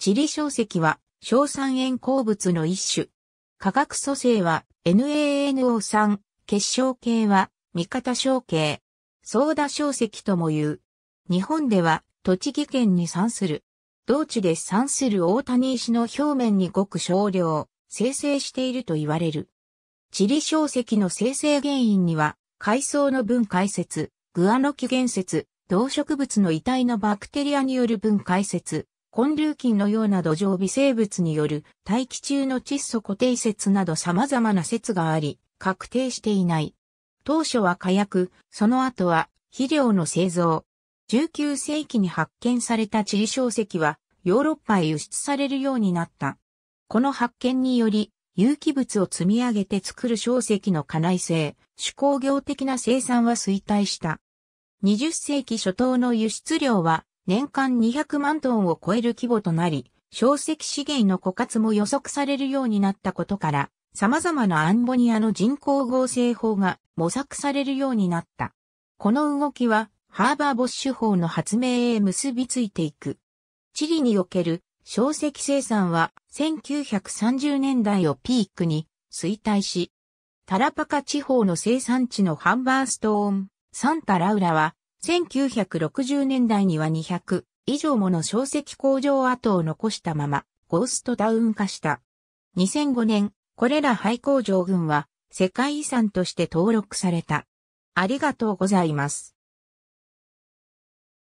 チリ小石は硝酸塩鉱物の一種。化学組成は NaNO3、結晶系は味方小系。ソーダ小石とも言う。日本では栃木県に産する。同地で産する大谷石の表面にごく少量、生成していると言われる。チリ小石の生成原因には、海藻の分解説、グアノキ原説、動植物の遺体のバクテリアによる分解説、根粒菌のような土壌微生物による大気中の窒素固定説など様々な説があり、確定していない。当初は火薬、その後は肥料の製造。19世紀に発見された地理小石はヨーロッパへ輸出されるようになった。この発見により、有機物を積み上げて作る小石の可内性、手工業的な生産は衰退した。20世紀初頭の輸出量は年間200万トンを超える規模となり、小石資源の枯渇も予測されるようになったことから、様々なアンボニアの人工合成法が模索されるようになった。この動きは、ハーバー・ボッシュ法の発明へ結びついていく。チリにおける小石生産は1930年代をピークに衰退し、タラパカ地方の生産地のハンバーストーン、サンタラウラは1960年代には200以上もの小石工場跡を残したまま、ゴーストタウン化した。2005年、これら廃工場群は世界遺産として登録された。ありがとうございます。